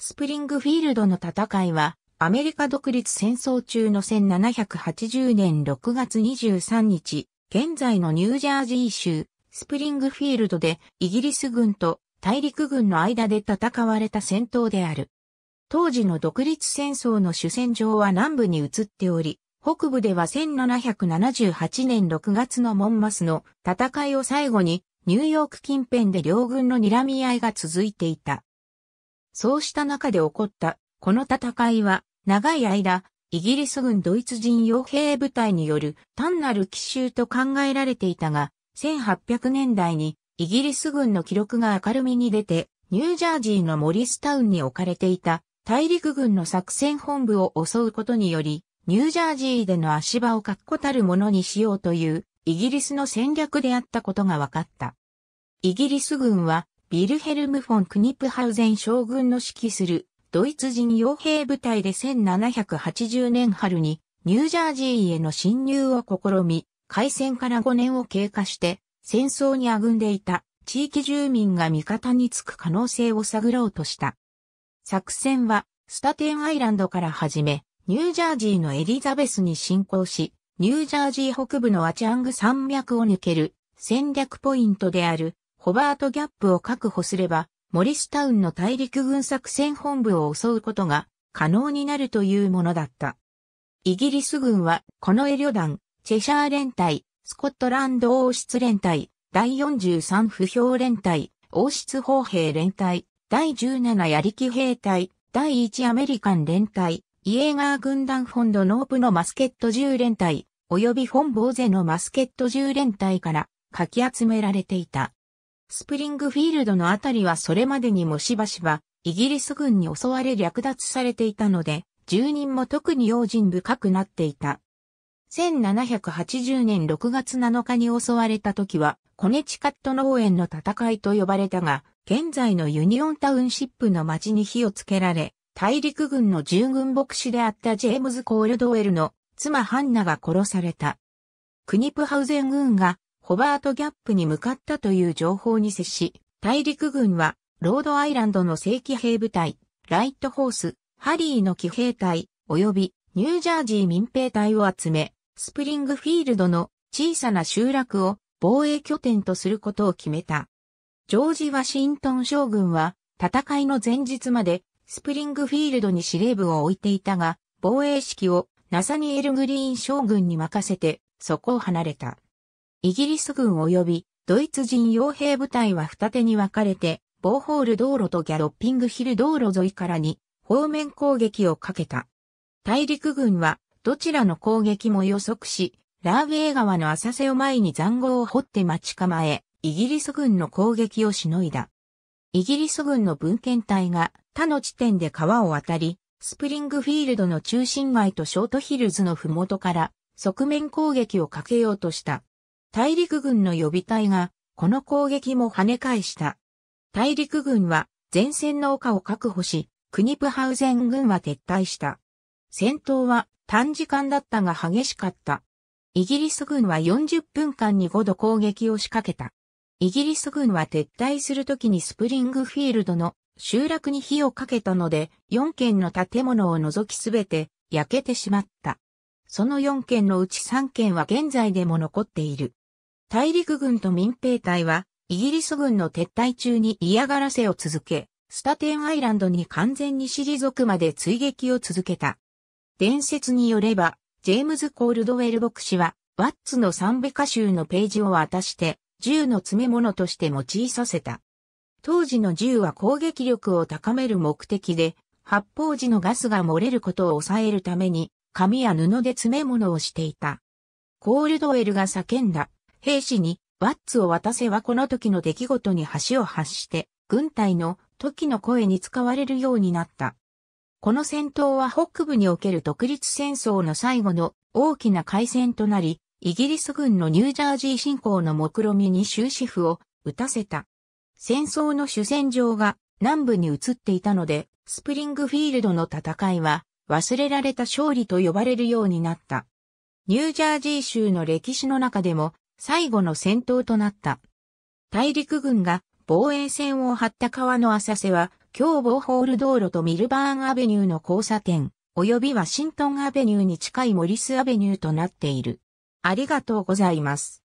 スプリングフィールドの戦いは、アメリカ独立戦争中の1780年6月23日、現在のニュージャージー州、スプリングフィールドでイギリス軍と大陸軍の間で戦われた戦闘である。当時の独立戦争の主戦場は南部に移っており、北部では1778年6月のモンマスの戦いを最後にニューヨーク近辺で両軍の睨み合いが続いていた。そうした中で起こった、この戦いは、長い間、イギリス軍ドイツ人傭兵部隊による単なる奇襲と考えられていたが、1800年代にイギリス軍の記録が明るみに出て、ニュージャージーのモリスタウンに置かれていた大陸軍の作戦本部を襲うことにより、ニュージャージーでの足場を確固たるものにしようというイギリスの戦略であったことが分かった。イギリス軍はビルヘルム・フォン・クニップハウゼン将軍の指揮するドイツ人傭兵部隊で1780年春にニュージャージーへの侵入を試み、開戦から5年を経過して戦争にあぐんでいた地域住民が味方につく可能性を探ろうとした。作戦はスタテンアイランドから始め、ニュージャージーのエリザベスに侵攻し、ニュージャージー北部のアチャング山脈を抜ける戦略ポイントであるホバート・ギャップを確保すれば、モリスタウンの大陸軍作戦本部を襲うことが可能になるというものだった。イギリス軍は、このエ旅団、チェシャー連隊、スコットランド王室連隊、第43不評連隊、王室砲兵連隊、第17りき兵隊、第1アメリカン連隊、イエーガー軍団フォンドノープのマスケット10連隊、及び本坊勢のマスケット10連隊からかき集められていた。スプリングフィールドのあたりはそれまでにもしばしば、イギリス軍に襲われ略奪されていたので、住人も特に用心深くなっていた。1780年6月7日に襲われた時は、コネチカット農園の戦いと呼ばれたが、現在のユニオンタウンシップの町に火をつけられ、大陸軍の従軍牧師であったジェームズ・コールドウェルの妻ハンナが殺された。クニプハウゼン軍がホバート・ギャップに向かったという情報に接し、大陸軍は、ロードアイランドの正規兵部隊、ライトホース、ハリーの騎兵隊、及びニュージャージー民兵隊を集め、スプリングフィールドの小さな集落を防衛拠点とすることを決めた。ジョージ・ワシントン将軍は戦いの前日までスプリングフィールドに司令部を置いていたが、防衛式をナサニエル・グリーン将軍に任せてそこを離れた。イギリス軍及びドイツ人傭兵部隊は二手に分かれて、ボーホール道路とギャロッピングヒル道路沿いからに方面攻撃をかけた。大陸軍はどちらの攻撃も予測し、ラーウェイ川の浅瀬を前に塹壕を掘って待ち構え、イギリス軍の攻撃をしのいだ。イギリス軍の文献隊が他の地点で川を渡り、スプリングフィールドの中心街とショートヒルズのふもとから側面攻撃をかけようとした。大陸軍の予備隊が、この攻撃も跳ね返した。大陸軍は、前線の丘を確保し、クニプハウゼン軍は撤退した。戦闘は短時間だったが激しかった。イギリス軍は40分間に5度攻撃を仕掛けた。イギリス軍は撤退するときにスプリングフィールドの集落に火をかけたので、4軒の建物を除きすべて焼けてしまった。その4軒のうち3軒は現在でも残っている。大陸軍と民兵隊は、イギリス軍の撤退中に嫌がらせを続け、スタテンアイランドに完全に退くまで追撃を続けた。伝説によれば、ジェームズ・コールドウェル牧師は、ワッツのサンベカ州のページを渡して、銃の詰め物として用いさせた。当時の銃は攻撃力を高める目的で、発砲時のガスが漏れることを抑えるために、紙や布で詰め物をしていた。コールドウェルが叫んだ。兵士にワッツを渡せはこの時の出来事に橋を発して、軍隊の時の声に使われるようになった。この戦闘は北部における独立戦争の最後の大きな海戦となり、イギリス軍のニュージャージー侵攻の目論見に終止符を打たせた。戦争の主戦場が南部に移っていたので、スプリングフィールドの戦いは忘れられた勝利と呼ばれるようになった。ニュージャージー州の歴史の中でも最後の戦闘となった。大陸軍が防衛線を張った川の浅瀬は、共防ホール道路とミルバーンアベニューの交差点、及びワシントンアベニューに近いモリスアベニューとなっている。ありがとうございます。